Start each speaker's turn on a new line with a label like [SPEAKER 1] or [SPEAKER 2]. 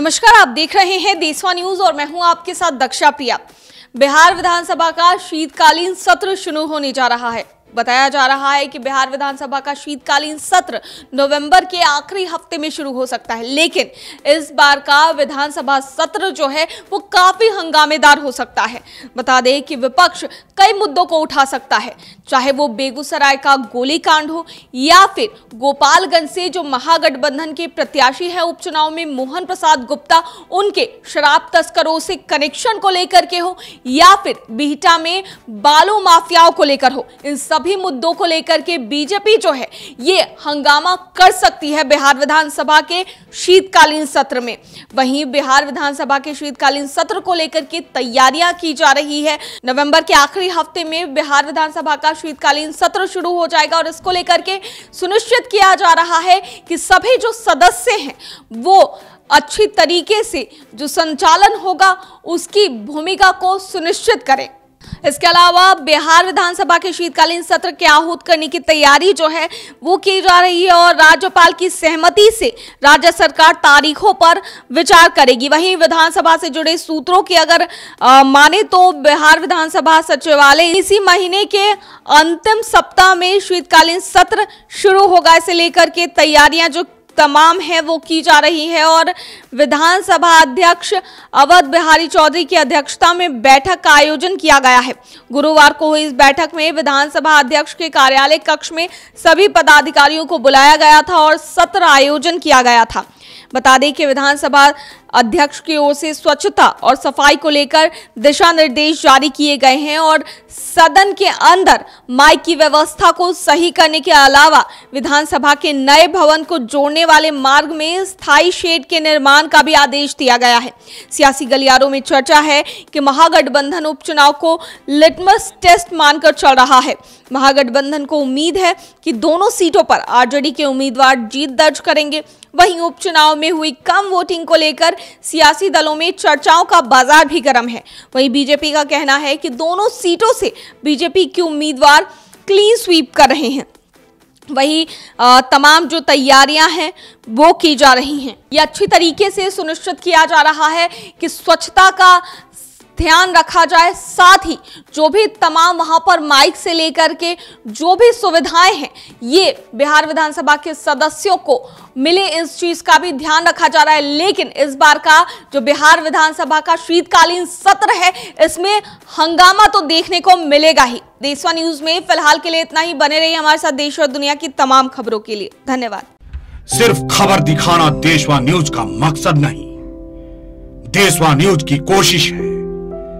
[SPEAKER 1] नमस्कार आप देख रहे हैं देशवा न्यूज और मैं हूं आपके साथ दक्षा प्रिया बिहार विधानसभा का शीतकालीन सत्र शुरू होने जा रहा है बताया जा रहा है कि बिहार विधानसभा का शीतकालीन सत्र नवंबर के आखिरी हफ्ते में शुरू हो सकता है लेकिन इस बार का विधानसभा सत्र जो है वो काफी हंगामेदार हो सकता है बता दें कि विपक्ष कई मुद्दों को उठा सकता है चाहे वो बेगूसराय का गोलीकांड हो या फिर गोपालगंज से जो महागठबंधन के प्रत्याशी है उपचुनाव में मोहन प्रसाद गुप्ता उनके शराब तस्करों से कनेक्शन को लेकर के हो या फिर बिहटा में बालू माफियाओं को लेकर हो इन सभी सभी मुद्दों को लेकर के बीजेपी जो है ये हंगामा कर सकती है बिहार विधानसभा के शीतकालीन सत्र में वहीं बिहार विधानसभा के शीतकालीन सत्र को लेकर के तैयारियां की जा रही है नवंबर के आखिरी हफ्ते में बिहार विधानसभा का शीतकालीन सत्र शुरू हो जाएगा और इसको लेकर के सुनिश्चित किया जा रहा है कि सभी जो सदस्य हैं वो अच्छी तरीके से जो संचालन होगा उसकी भूमिका को सुनिश्चित करें इसके अलावा बिहार विधानसभा के शीतकालीन सत्र के आहूत करने की तैयारी जो है वो की जा रही है और राज्यपाल की सहमति से राज्य सरकार तारीखों पर विचार करेगी वहीं विधानसभा से जुड़े सूत्रों की अगर आ, माने तो बिहार विधानसभा सचिवालय इसी महीने के अंतिम सप्ताह में शीतकालीन सत्र शुरू होगा इसे लेकर के तैयारियां जो तमाम है वो की जा रही है और विधानसभा अध्यक्ष अवध बिहारी चौधरी की अध्यक्षता में बैठक का आयोजन किया गया है गुरुवार को हुई इस बैठक में विधानसभा अध्यक्ष के कार्यालय कक्ष में सभी पदाधिकारियों को बुलाया गया था और सत्र आयोजन किया गया था बता दें कि विधानसभा अध्यक्ष की ओर से स्वच्छता और सफाई को लेकर दिशा निर्देश जारी किए गए हैं और सदन के अंदर माइक की व्यवस्था को सही करने के अलावा विधानसभा के नए भवन को जोड़ने वाले मार्ग में स्थायी शेड के निर्माण का भी आदेश दिया गया है सियासी गलियारों में चर्चा है कि महागठबंधन उपचुनाव को लिटमस टेस्ट मानकर चल रहा है महागठबंधन को उम्मीद है कि दोनों सीटों पर आरजेडी के उम्मीदवार जीत दर्ज करेंगे वहीं उपचुनाव में हुई कम वोटिंग को लेकर सियासी दलों में चर्चाओं का बाजार भी गर्म है वहीं बीजेपी का कहना है कि दोनों सीटों से बीजेपी के उम्मीदवार क्लीन स्वीप कर रहे हैं वही तमाम जो तैयारियां हैं वो की जा रही हैं ये अच्छी तरीके से सुनिश्चित किया जा रहा है कि स्वच्छता का ध्यान रखा जाए साथ ही जो भी तमाम वहां पर माइक से लेकर के जो भी सुविधाएं हैं ये बिहार विधानसभा के सदस्यों को मिले इस चीज का भी ध्यान रखा जा रहा है लेकिन इस बार का जो बिहार विधानसभा का शीतकालीन सत्र है इसमें हंगामा तो देखने को मिलेगा ही देशवा न्यूज में फिलहाल के लिए इतना ही बने रही हमारे साथ देश और दुनिया की तमाम खबरों के लिए धन्यवाद सिर्फ खबर दिखाना देशवा न्यूज का मकसद नहीं देशवा न्यूज की कोशिश है